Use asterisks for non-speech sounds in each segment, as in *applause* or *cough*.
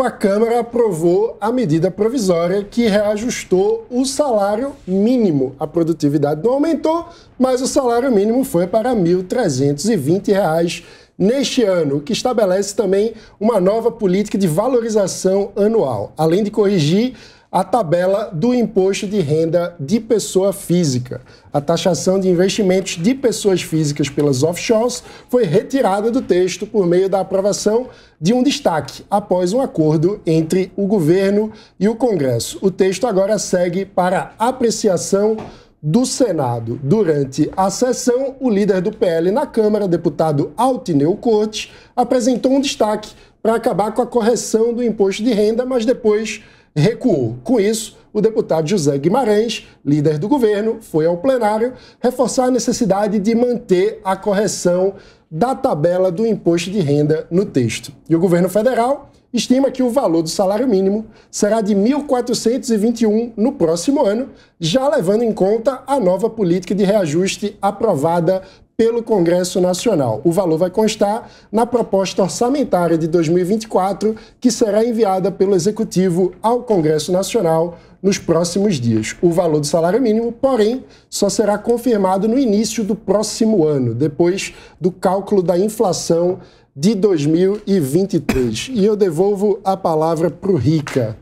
a Câmara aprovou a medida provisória que reajustou o salário mínimo. A produtividade não aumentou, mas o salário mínimo foi para R$ 1.320 neste ano, que estabelece também uma nova política de valorização anual, além de corrigir a tabela do imposto de renda de pessoa física. A taxação de investimentos de pessoas físicas pelas offshores foi retirada do texto por meio da aprovação de um destaque após um acordo entre o governo e o Congresso. O texto agora segue para apreciação do Senado. Durante a sessão, o líder do PL na Câmara, deputado Altineu Cortes, apresentou um destaque para acabar com a correção do imposto de renda, mas depois recuou. Com isso, o deputado José Guimarães, líder do governo, foi ao plenário reforçar a necessidade de manter a correção da tabela do imposto de renda no texto. E o governo federal estima que o valor do salário mínimo será de 1.421 no próximo ano, já levando em conta a nova política de reajuste aprovada pelo Congresso Nacional. O valor vai constar na proposta orçamentária de 2024, que será enviada pelo Executivo ao Congresso Nacional nos próximos dias. O valor do salário mínimo, porém, só será confirmado no início do próximo ano, depois do cálculo da inflação de 2023. E eu devolvo a palavra para o Rica.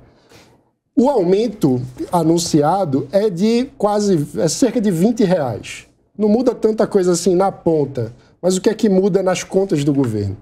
O aumento anunciado é de quase é cerca de 20 reais não muda tanta coisa assim na ponta, mas o que é que muda nas contas do governo?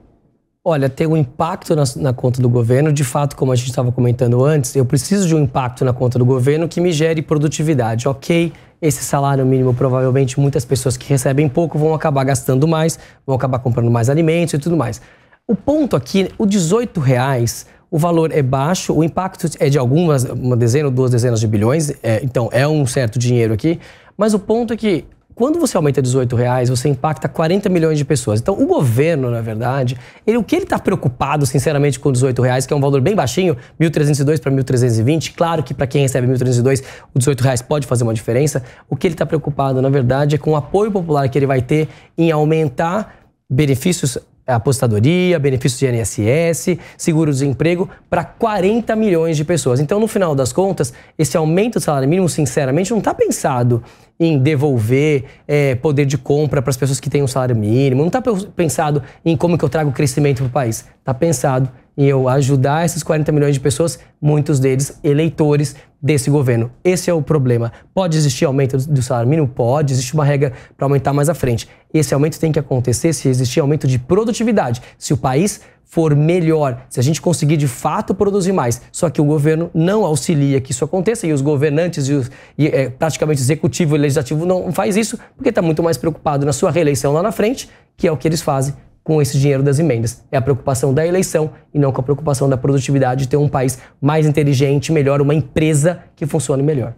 Olha, tem um impacto na, na conta do governo, de fato, como a gente estava comentando antes, eu preciso de um impacto na conta do governo que me gere produtividade. Ok, esse salário mínimo, provavelmente muitas pessoas que recebem pouco vão acabar gastando mais, vão acabar comprando mais alimentos e tudo mais. O ponto aqui, o 18 reais, o valor é baixo, o impacto é de algumas, uma dezena ou duas dezenas de bilhões, é, então é um certo dinheiro aqui, mas o ponto é que quando você aumenta 18 reais, você impacta 40 milhões de pessoas. Então, o governo, na verdade, ele, o que ele está preocupado, sinceramente, com 18 reais, que é um valor bem baixinho, 1.302 para 1.320, claro que para quem recebe 1.302, o 18 reais pode fazer uma diferença. O que ele está preocupado, na verdade, é com o apoio popular que ele vai ter em aumentar benefícios é, aposentadoria, benefícios de INSS, seguro-desemprego para 40 milhões de pessoas. Então, no final das contas, esse aumento do salário mínimo, sinceramente, não está pensado em devolver é, poder de compra para as pessoas que têm um salário mínimo, não está pensado em como que eu trago crescimento para o país. Está pensado e eu ajudar esses 40 milhões de pessoas, muitos deles eleitores desse governo. Esse é o problema. Pode existir aumento do salário mínimo? Pode, existe uma regra para aumentar mais à frente. Esse aumento tem que acontecer se existir aumento de produtividade, se o país for melhor, se a gente conseguir de fato produzir mais. Só que o governo não auxilia que isso aconteça e os governantes e, os, e é, praticamente executivo e legislativo não faz isso porque está muito mais preocupado na sua reeleição lá na frente, que é o que eles fazem com esse dinheiro das emendas. É a preocupação da eleição e não com a preocupação da produtividade de ter um país mais inteligente, melhor, uma empresa que funcione melhor.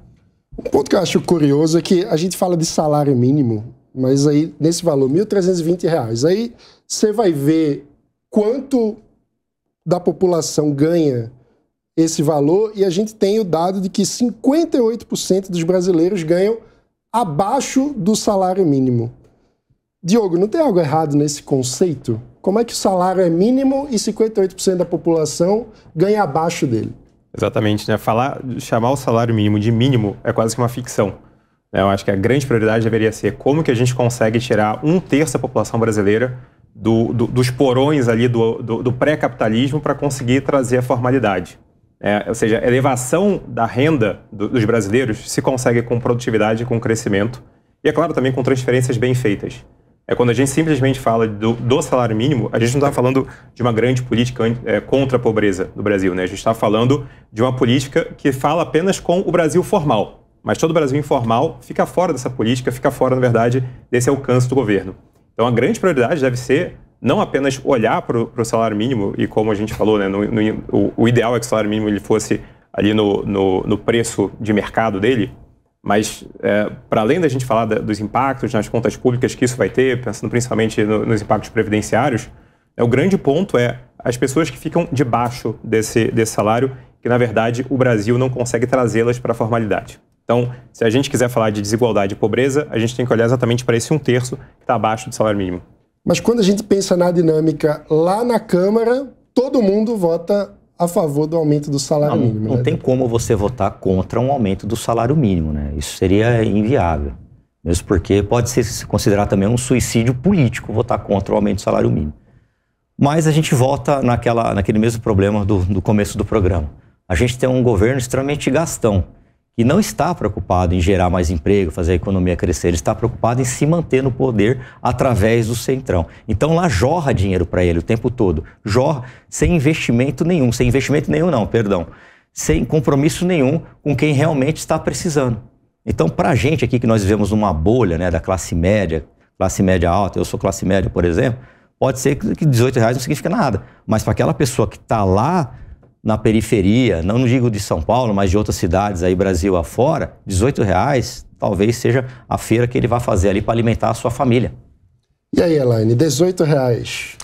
Um ponto que eu acho curioso é que a gente fala de salário mínimo, mas aí nesse valor, R$ 1.320. Aí você vai ver quanto da população ganha esse valor e a gente tem o dado de que 58% dos brasileiros ganham abaixo do salário mínimo. Diogo, não tem algo errado nesse conceito? Como é que o salário é mínimo e 58% da população ganha abaixo dele? Exatamente, né? Falar, chamar o salário mínimo de mínimo é quase que uma ficção. Né? Eu acho que a grande prioridade deveria ser como que a gente consegue tirar um terço da população brasileira do, do, dos porões ali do, do pré-capitalismo para conseguir trazer a formalidade. É, ou seja, a elevação da renda dos brasileiros se consegue com produtividade, com crescimento e, é claro, também com transferências bem feitas é quando a gente simplesmente fala do, do salário mínimo, a gente não está falando de uma grande política é, contra a pobreza do Brasil, né? A gente está falando de uma política que fala apenas com o Brasil formal, mas todo o Brasil informal fica fora dessa política, fica fora, na verdade, desse alcance do governo. Então, a grande prioridade deve ser não apenas olhar para o salário mínimo, e como a gente falou, né, no, no, o, o, ideal é que o salário mínimo ele fosse ali no, no, no preço de mercado dele, mas, é, para além da gente falar da, dos impactos nas contas públicas que isso vai ter, pensando principalmente no, nos impactos previdenciários, é, o grande ponto é as pessoas que ficam debaixo desse, desse salário, que na verdade o Brasil não consegue trazê-las para a formalidade. Então, se a gente quiser falar de desigualdade e pobreza, a gente tem que olhar exatamente para esse um terço que está abaixo do salário mínimo. Mas quando a gente pensa na dinâmica lá na Câmara, todo mundo vota a favor do aumento do salário não, mínimo. Não né? tem como você votar contra um aumento do salário mínimo, né? Isso seria inviável. Mesmo porque pode ser considerar também um suicídio político votar contra o aumento do salário mínimo. Mas a gente volta naquela, naquele mesmo problema do, do começo do programa. A gente tem um governo extremamente gastão que não está preocupado em gerar mais emprego, fazer a economia crescer, ele está preocupado em se manter no poder através do centrão. Então lá jorra dinheiro para ele o tempo todo, jorra sem investimento nenhum, sem investimento nenhum não, perdão, sem compromisso nenhum com quem realmente está precisando. Então para a gente aqui que nós vivemos numa bolha, né, da classe média, classe média alta, eu sou classe média, por exemplo, pode ser que 18 reais não significa nada, mas para aquela pessoa que está lá na periferia, não digo de São Paulo, mas de outras cidades aí, Brasil afora, 18 reais talvez seja a feira que ele vai fazer ali para alimentar a sua família. E aí, Elaine, 18 reais.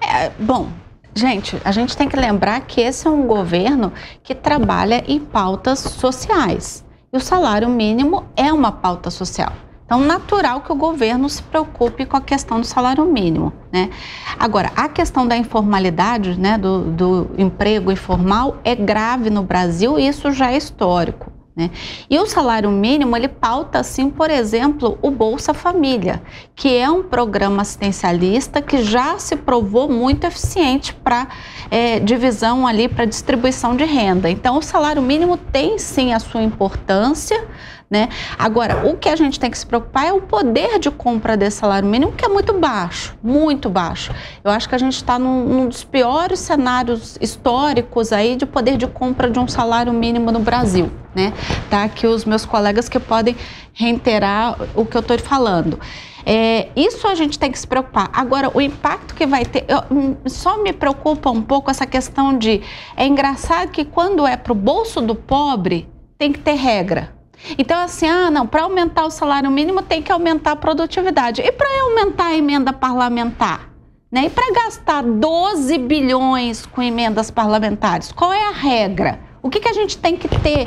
É, bom, gente, a gente tem que lembrar que esse é um governo que trabalha em pautas sociais. E o salário mínimo é uma pauta social. Então, natural que o governo se preocupe com a questão do salário mínimo. Né? Agora, a questão da informalidade, né, do, do emprego informal, é grave no Brasil e isso já é histórico. Né? E o salário mínimo ele pauta, assim, por exemplo, o Bolsa Família, que é um programa assistencialista que já se provou muito eficiente para é, divisão ali, para distribuição de renda. Então, o salário mínimo tem sim a sua importância. Né? Agora, o que a gente tem que se preocupar é o poder de compra desse salário mínimo, que é muito baixo, muito baixo. Eu acho que a gente está num, num dos piores cenários históricos aí de poder de compra de um salário mínimo no Brasil. Né? tá? Que os meus colegas que podem reiterar o que eu estou falando. É, isso a gente tem que se preocupar. Agora, o impacto que vai ter, eu, hum, só me preocupa um pouco essa questão de. É engraçado que quando é para o bolso do pobre, tem que ter regra. Então, assim, ah, não, para aumentar o salário mínimo tem que aumentar a produtividade. E para aumentar a emenda parlamentar? Né? E para gastar 12 bilhões com emendas parlamentares, qual é a regra? O que, que a gente tem que ter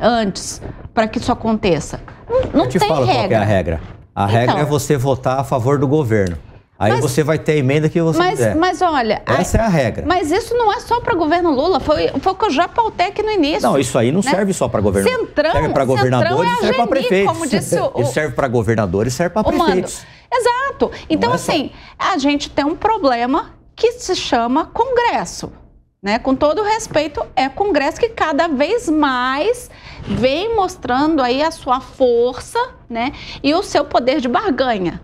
antes para que isso aconteça? Não, não tem regra. Qual é a regra. A então, regra é você votar a favor do governo. Aí mas, você vai ter a emenda que você mas, quiser. Mas olha. Essa é a regra. Mas isso não é só para governo Lula. Foi, foi o que eu já pautei aqui no início. Não, isso aí não né? serve só para governo. Centrão. Serve para governadores é e serve para prefeitos. Como disse o, isso serve para governadores e serve para *laughs* prefeitos. Exato. Então, é assim, só... a gente tem um problema que se chama Congresso. Né? Com todo respeito, é Congresso que cada vez mais vem mostrando aí a sua força né? e o seu poder de barganha.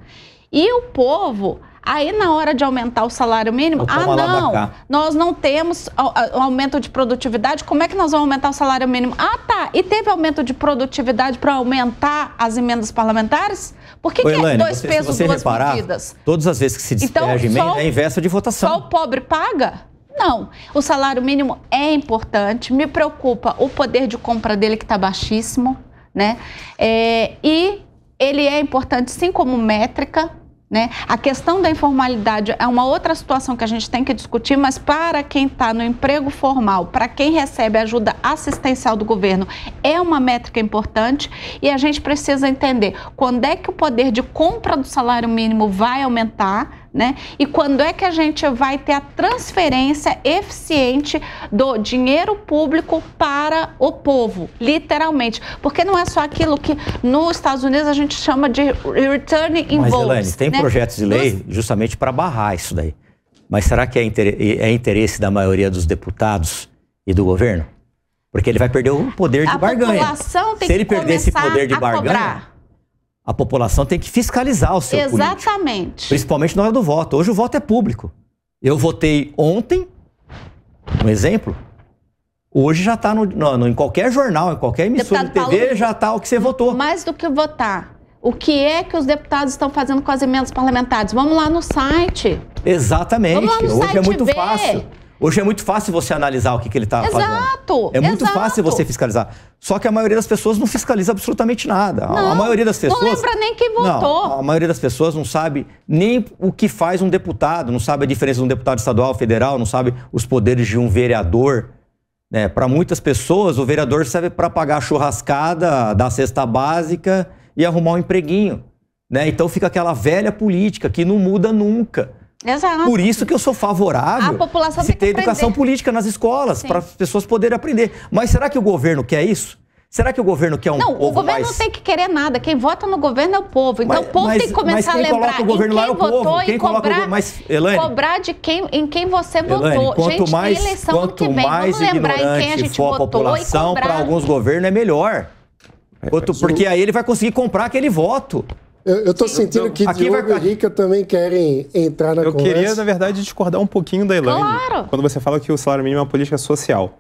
E o povo, aí na hora de aumentar o salário mínimo, ah não, nós não temos aumento de produtividade, como é que nós vamos aumentar o salário mínimo? Ah tá, e teve aumento de produtividade para aumentar as emendas parlamentares? Por que, Ô, que é dois você, pesos, duas reparar, medidas? Todas as vezes que se despede então, emenda, é inversa de votação. Só o pobre paga? Não, o salário mínimo é importante, me preocupa o poder de compra dele que está baixíssimo, né? É, e ele é importante sim como métrica, né? A questão da informalidade é uma outra situação que a gente tem que discutir, mas para quem está no emprego formal, para quem recebe ajuda assistencial do governo, é uma métrica importante e a gente precisa entender quando é que o poder de compra do salário mínimo vai aumentar, né? E quando é que a gente vai ter a transferência eficiente do dinheiro público para o povo, literalmente? Porque não é só aquilo que nos Estados Unidos a gente chama de return in Mas, votes, tem né? projetos de lei justamente para barrar isso daí. Mas será que é, é interesse da maioria dos deputados e do governo? Porque ele vai perder o poder a de barganha. Se ele perder esse poder de barganha, cobrar. A população tem que fiscalizar o seu Exatamente. Político, principalmente na hora do voto. Hoje o voto é público. Eu votei ontem, um exemplo, Hoje já está em qualquer jornal, em qualquer emissora de TV, Paulo, já está o que você votou. Mais do que votar. O que é que os deputados estão fazendo com as emendas parlamentares? Vamos lá no site. Exatamente. Lá no Hoje é site é muito ver. fácil. Hoje é muito fácil você analisar o que, que ele está fazendo. Exato! É muito exato. fácil você fiscalizar. Só que a maioria das pessoas não fiscaliza absolutamente nada. Não, a maioria das pessoas. Não lembra nem quem votou. Não, a maioria das pessoas não sabe nem o que faz um deputado, não sabe a diferença de um deputado estadual, federal, não sabe os poderes de um vereador. Né? Para muitas pessoas, o vereador serve para pagar a churrascada, dar a cesta básica e arrumar um empreguinho. Né? Então fica aquela velha política que não muda nunca. Exato. Por isso que eu sou favorável a população se ter educação aprender. política nas escolas, para as pessoas poderem aprender. Mas será que o governo quer isso? Será que o governo quer um não, povo Não, o governo mais... não tem que querer nada. Quem vota no governo é o povo. Então mas, o povo mas, tem que começar a lembrar o governo quem lá é o povo. Quem e cobrar, o... mas, Elane, cobrar de quem, em quem você votou. Quanto gente, mais, eleição quanto que vem. mais Vamos lembrar em quem a gente votou. a população, para alguns governos é melhor. É, porque aí ele vai conseguir comprar aquele voto. Eu estou sentindo que Aqui Diogo vai... e Rica também querem entrar na eu conversa. Eu queria, na verdade, discordar um pouquinho da Elaine. Claro. Quando você fala que o salário mínimo é uma política social.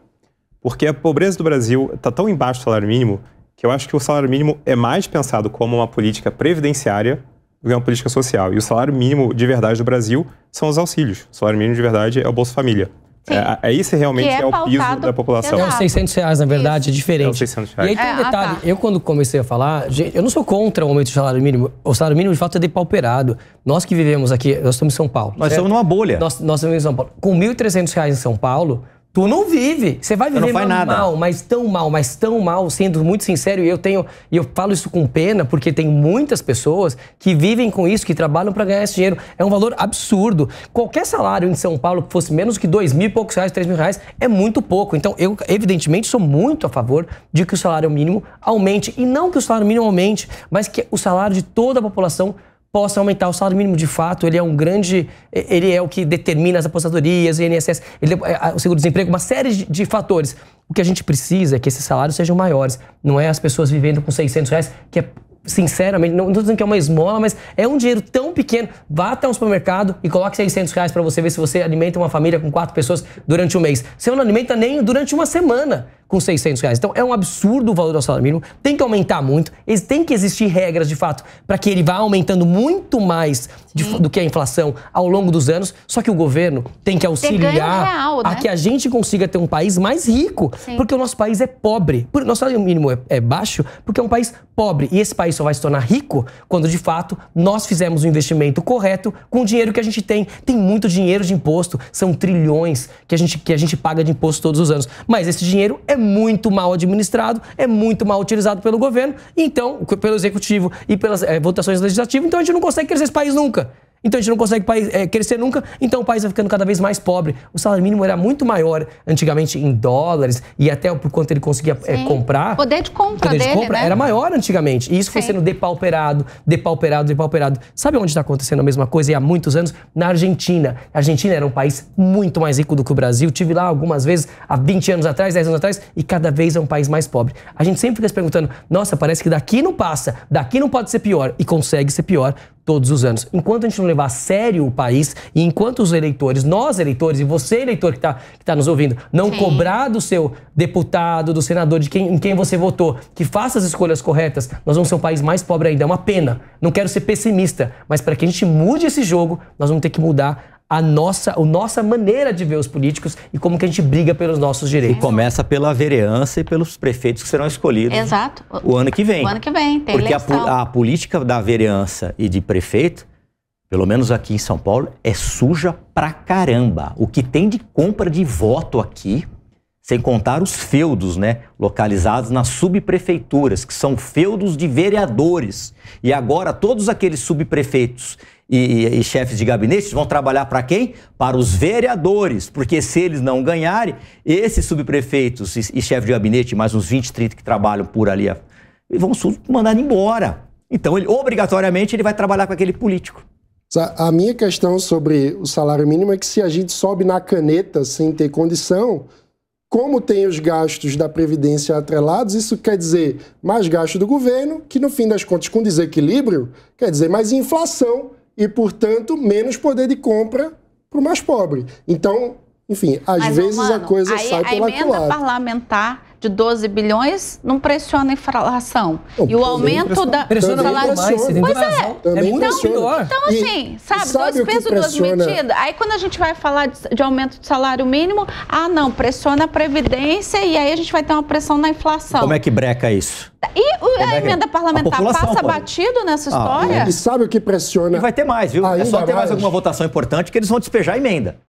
Porque a pobreza do Brasil está tão embaixo do salário mínimo que eu acho que o salário mínimo é mais pensado como uma política previdenciária do que uma política social. E o salário mínimo de verdade do Brasil são os auxílios. O salário mínimo de verdade é o Bolsa Família. É, é, isso realmente é, é, o piso da população. Exato. É 600 reais, na verdade, isso. é diferente. É 600 reais. E aí tem um é, ah, detalhe, ah, tá. eu quando comecei a falar, eu não sou contra o aumento do salário mínimo. O salário mínimo, de fato, é depauperado. Nós que vivemos aqui, nós estamos em São Paulo. Nós certo? estamos numa bolha. Nós, nós estamos em São Paulo. Com 1.300 reais em São Paulo, Tu não vive. Você vai viver mal, nada. mas tão mal, mas tão mal, sendo muito sincero, e eu tenho, e eu falo isso com pena, porque tem muitas pessoas que vivem com isso, que trabalham para ganhar esse dinheiro. É um valor absurdo. Qualquer salário em São Paulo que fosse menos que dois mil e poucos reais, três mil reais, é muito pouco. Então, eu, evidentemente, sou muito a favor de que o salário mínimo aumente. E não que o salário mínimo aumente, mas que o salário de toda a população aumente possa aumentar o salário mínimo de fato, ele é um grande, ele é o que determina as aposentadorias, o INSS, é, o seguro-desemprego, uma série de, de, fatores. O que a gente precisa é que esses salários sejam maiores, não é as pessoas vivendo com 600 reais, que é, sinceramente, não estou dizendo que é uma esmola, mas é um dinheiro tão pequeno, vá até um supermercado e coloque 600 reais para você ver se você alimenta uma família com quatro pessoas durante um mês. Você não alimenta nem durante uma semana com 600 reais. Então é um absurdo o valor do salário mínimo, tem que aumentar muito, tem que existir regras de fato para que ele vá aumentando muito mais de, do que a inflação ao longo dos anos. Só que o governo tem que auxiliar real, né? a que a gente consiga ter um país mais rico, Sim. porque o nosso país é pobre. O nosso salário mínimo é, é baixo porque é um país pobre e esse país só vai se tornar rico quando de fato nós fizemos o um investimento correto com o dinheiro que a gente tem. Tem muito dinheiro de imposto, são trilhões que a gente, que a gente paga de imposto todos os anos, mas esse dinheiro é é muito mal administrado, é muito mal utilizado pelo governo, então, pelo executivo e pelas é, votações legislativas, então a gente não consegue crescer esse país nunca. Então a gente não consegue eh, crescer nunca, então o país vai ficando cada vez mais pobre. O salário mínimo era muito maior antigamente em dólares e até por quanto ele conseguia é, eh, comprar. poder de compra poder dele, de compra né? era maior antigamente. E isso Sim. foi sendo depauperado, depauperado, depauperado. Sabe onde está acontecendo a mesma coisa e há muitos anos? Na Argentina. A Argentina era um país muito mais rico do que o Brasil. Tive lá algumas vezes há 20 anos atrás, 10 anos atrás, e cada vez é um país mais pobre. A gente sempre fica se perguntando: nossa, parece que daqui não passa, daqui não pode ser pior. E consegue ser pior todos os anos. Enquanto a gente não levar a sério o país e enquanto os eleitores, nós eleitores e você eleitor que está que tá nos ouvindo, não Sim. cobrar do seu deputado, do senador, de quem, em quem você votou, que faça as escolhas corretas, nós vamos ser um país mais pobre ainda. É uma pena. Não quero ser pessimista, mas para que a gente mude esse jogo, nós vamos ter que mudar a nossa, a nossa maneira de ver os políticos e como que a gente briga pelos nossos direitos. E começa pela vereança e pelos prefeitos que serão escolhidos. Exato. O ano que vem. O ano que vem, tem Porque a, a, política da vereança e de prefeito, pelo menos aqui em São Paulo, é suja pra caramba. O que tem de compra de voto aqui, sem contar os feudos, né? Localizados nas subprefeituras, que são feudos de vereadores. E agora todos aqueles subprefeitos e, e, e chefes de gabinete vão trabalhar para quem? Para os vereadores, porque se eles não ganharem, esses subprefeitos e, e de gabinete, mais uns 20, 30 que trabalham por ali, vão mandar embora. Então, ele, obrigatoriamente, ele vai trabalhar com aquele político. A minha questão sobre o salário mínimo é que se a gente sobe na caneta sem ter condição, como tem os gastos da Previdência atrelados, isso quer dizer mais gasto do governo, que no fim das contas, com desequilíbrio, quer dizer mais inflação e, portanto, menos poder de compra para o mais pobre. Então, enfim, às Mas, vezes mano, a coisa aí, sai pela A emenda parlamentar de 12 bilhões não pressiona a inflação. Oh, e o aumento da pressiona salário... mais, pois é. é então, pressiona. então, assim, sabe, sabe, dois pesos, duas medidas. Aí quando a gente vai falar de, de, aumento de salário mínimo, ah, não, pressiona a Previdência e aí a gente vai ter uma pressão na inflação. Como é que breca isso? E o, é a emenda parlamentar a passa pode. batido nessa ah, história? E sabe o que pressiona? E vai ter mais, viu? É Ainda é só ter mais, mais alguma votação importante que eles vão despejar a emenda.